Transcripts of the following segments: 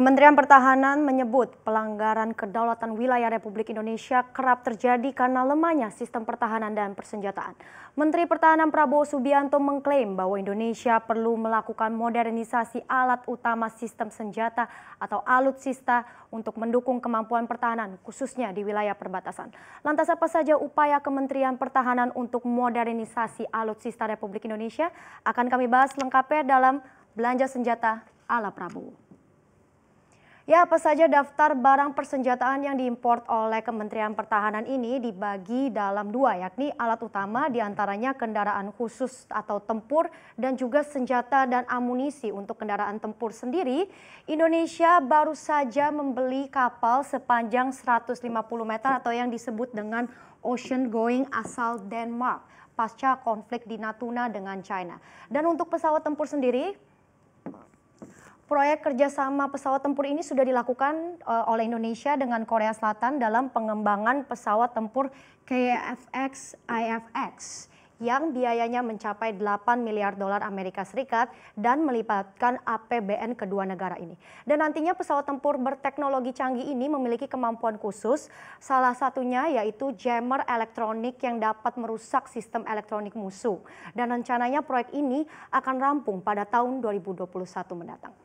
Kementerian Pertahanan menyebut pelanggaran kedaulatan wilayah Republik Indonesia kerap terjadi karena lemahnya sistem pertahanan dan persenjataan. Menteri Pertahanan Prabowo Subianto mengklaim bahwa Indonesia perlu melakukan modernisasi alat utama sistem senjata atau alutsista untuk mendukung kemampuan pertahanan khususnya di wilayah perbatasan. Lantas apa saja upaya Kementerian Pertahanan untuk modernisasi alutsista Republik Indonesia? Akan kami bahas lengkapnya dalam Belanja Senjata ala Prabowo. Ya, apa saja daftar barang persenjataan yang diimpor oleh Kementerian Pertahanan ini dibagi dalam dua, yakni alat utama diantaranya kendaraan khusus atau tempur dan juga senjata dan amunisi untuk kendaraan tempur sendiri. Indonesia baru saja membeli kapal sepanjang 150 meter atau yang disebut dengan ocean going asal Denmark pasca konflik di Natuna dengan China. Dan untuk pesawat tempur sendiri, proyek kerjasama pesawat tempur ini sudah dilakukan uh, oleh Indonesia dengan Korea Selatan dalam pengembangan pesawat tempur KFX-IFX yang biayanya mencapai 8 miliar dolar Amerika Serikat dan melibatkan APBN kedua negara ini. Dan nantinya pesawat tempur berteknologi canggih ini memiliki kemampuan khusus, salah satunya yaitu jammer elektronik yang dapat merusak sistem elektronik musuh. Dan rencananya proyek ini akan rampung pada tahun 2021 mendatang.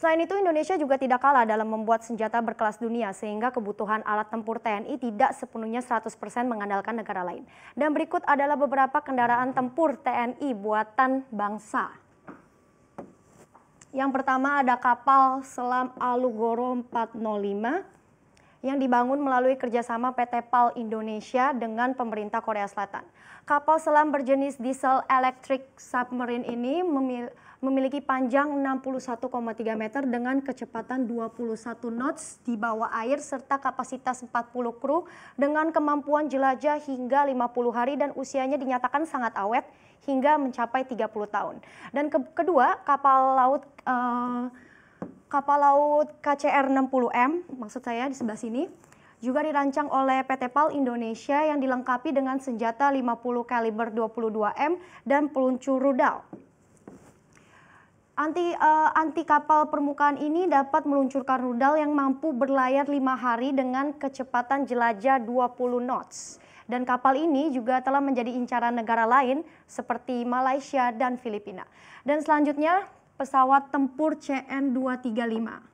Selain itu, Indonesia juga tidak kalah dalam membuat senjata berkelas dunia sehingga kebutuhan alat tempur TNI tidak sepenuhnya 100% mengandalkan negara lain. Dan berikut adalah beberapa kendaraan tempur TNI buatan bangsa. Yang pertama ada kapal selam Alugoro 405, yang dibangun melalui kerjasama PT PAL Indonesia dengan pemerintah Korea Selatan. Kapal selam berjenis diesel electric submarine ini memiliki panjang 61,3 meter dengan kecepatan 21 knots di bawah air serta kapasitas 40 kru dengan kemampuan jelajah hingga 50 hari dan usianya dinyatakan sangat awet hingga mencapai 30 tahun. Dan ke kedua, kapal laut uh, kapal laut KCR 60M, maksud saya di sebelah sini, juga dirancang oleh PT PAL Indonesia yang dilengkapi dengan senjata 50 kaliber 22M dan peluncur rudal. Anti, uh, anti kapal permukaan ini dapat meluncurkan rudal yang mampu berlayar lima hari dengan kecepatan jelajah 20 knots. Dan kapal ini juga telah menjadi incaran negara lain seperti Malaysia dan Filipina. Dan selanjutnya pesawat tempur CN-235.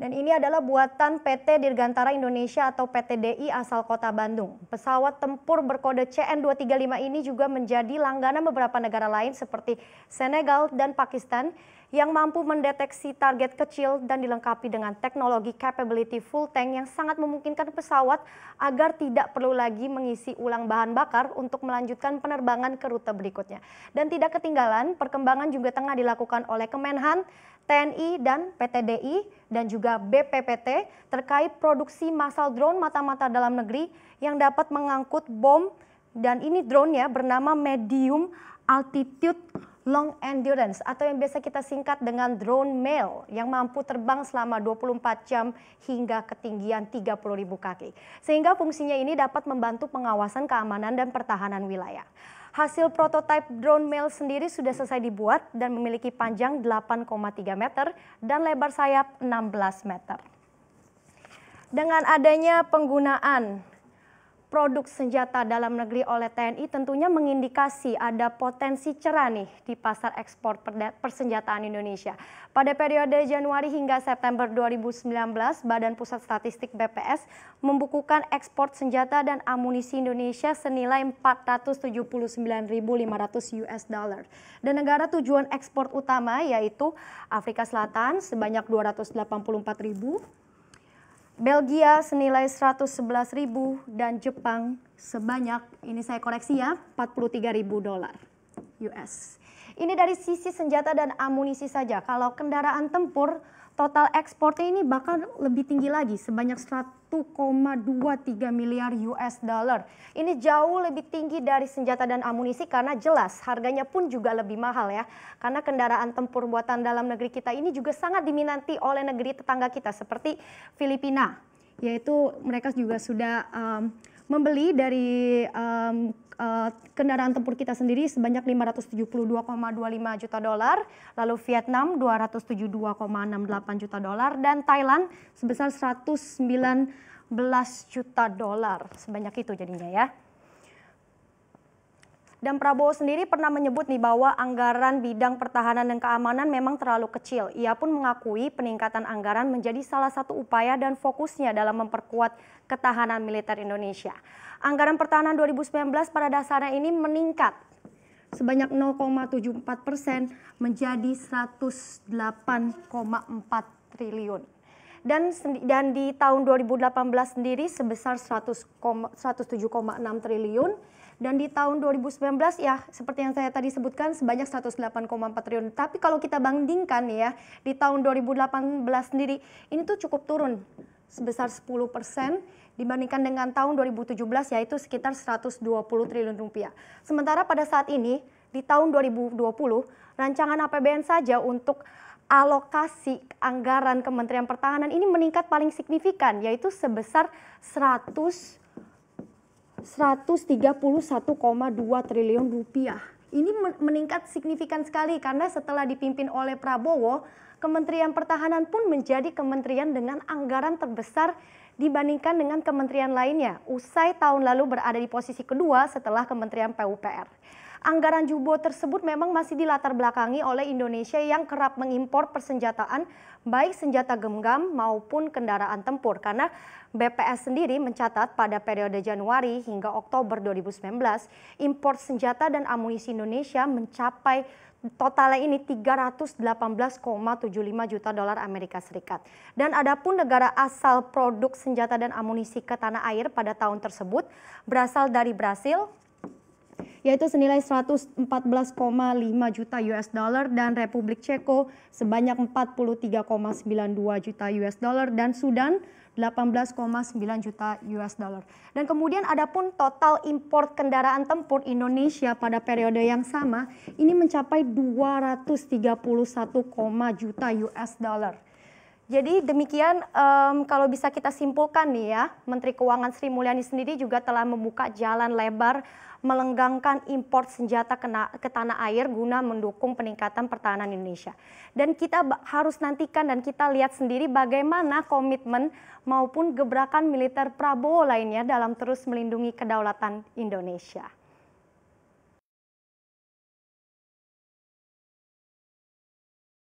Dan ini adalah buatan PT Dirgantara Indonesia atau PT DI asal kota Bandung. Pesawat tempur berkode CN-235 ini juga menjadi langganan beberapa negara lain seperti Senegal dan Pakistan yang mampu mendeteksi target kecil dan dilengkapi dengan teknologi capability full tank yang sangat memungkinkan pesawat agar tidak perlu lagi mengisi ulang bahan bakar untuk melanjutkan penerbangan ke rute berikutnya. Dan tidak ketinggalan, perkembangan juga tengah dilakukan oleh Kemenhan, TNI dan PTDI dan juga BPPT terkait produksi massal drone mata-mata dalam negeri yang dapat mengangkut bom dan ini drone ya bernama Medium Altitude long endurance atau yang biasa kita singkat dengan drone mail yang mampu terbang selama 24 jam hingga ketinggian 30.000 kaki. Sehingga fungsinya ini dapat membantu pengawasan keamanan dan pertahanan wilayah. Hasil prototipe drone mail sendiri sudah selesai dibuat dan memiliki panjang 8,3 meter dan lebar sayap 16 meter. Dengan adanya penggunaan produk senjata dalam negeri oleh TNI tentunya mengindikasi ada potensi cerah nih di pasar ekspor persenjataan Indonesia. Pada periode Januari hingga September 2019, Badan Pusat Statistik BPS membukukan ekspor senjata dan amunisi Indonesia senilai 479.500 US dollar. Dan negara tujuan ekspor utama yaitu Afrika Selatan sebanyak 284.000 Belgia senilai ribu dan Jepang sebanyak ini saya koreksi ya ribu dolar US. Ini dari sisi senjata dan amunisi saja. Kalau kendaraan tempur total ekspornya ini bakal lebih tinggi lagi sebanyak 100 1,23 miliar US dollar. Ini jauh lebih tinggi dari senjata dan amunisi karena jelas harganya pun juga lebih mahal ya. Karena kendaraan tempur buatan dalam negeri kita ini juga sangat diminati oleh negeri tetangga kita seperti Filipina. Yaitu mereka juga sudah um, membeli dari um, Eh, kendaraan tempur kita sendiri sebanyak 572,25 juta dolar, lalu Vietnam 272,68 juta dolar dan Thailand sebesar belas juta dolar. Sebanyak itu jadinya ya. Dan Prabowo sendiri pernah menyebut nih bahwa anggaran bidang pertahanan dan keamanan memang terlalu kecil. Ia pun mengakui peningkatan anggaran menjadi salah satu upaya dan fokusnya dalam memperkuat ketahanan militer Indonesia. Anggaran pertahanan 2019 pada dasarnya ini meningkat sebanyak 0,74 persen menjadi 108,4 triliun dan dan di tahun 2018 sendiri sebesar 107,6 triliun dan di tahun 2019 ya seperti yang saya tadi sebutkan sebanyak 108,4 triliun. Tapi kalau kita bandingkan ya di tahun 2018 sendiri ini tuh cukup turun sebesar 10 persen dibandingkan dengan tahun 2017 yaitu sekitar 120 triliun rupiah. Sementara pada saat ini di tahun 2020 rancangan APBN saja untuk alokasi anggaran Kementerian Pertahanan ini meningkat paling signifikan yaitu sebesar 100 131,2 triliun rupiah. Ini meningkat signifikan sekali karena setelah dipimpin oleh Prabowo, Kementerian Pertahanan pun menjadi kementerian dengan anggaran terbesar dibandingkan dengan kementerian lainnya. Usai tahun lalu berada di posisi kedua setelah Kementerian PUPR anggaran Jubo tersebut memang masih dilatar belakangi oleh Indonesia yang kerap mengimpor persenjataan baik senjata genggam maupun kendaraan tempur karena BPS sendiri mencatat pada periode Januari hingga Oktober 2019 impor senjata dan amunisi Indonesia mencapai totalnya ini 318,75 juta dolar Amerika Serikat. Dan adapun negara asal produk senjata dan amunisi ke tanah air pada tahun tersebut berasal dari Brasil, yaitu senilai 114,5 juta US dollar dan Republik Ceko sebanyak 43,92 juta US dollar dan Sudan 18,9 juta US dollar. Dan kemudian adapun total impor kendaraan tempur Indonesia pada periode yang sama ini mencapai 231, juta US dollar. Jadi demikian um, kalau bisa kita simpulkan nih ya, Menteri Keuangan Sri Mulyani sendiri juga telah membuka jalan lebar melenggangkan impor senjata ke tanah air guna mendukung peningkatan pertahanan Indonesia. Dan kita harus nantikan dan kita lihat sendiri bagaimana komitmen maupun gebrakan militer Prabowo lainnya dalam terus melindungi kedaulatan Indonesia.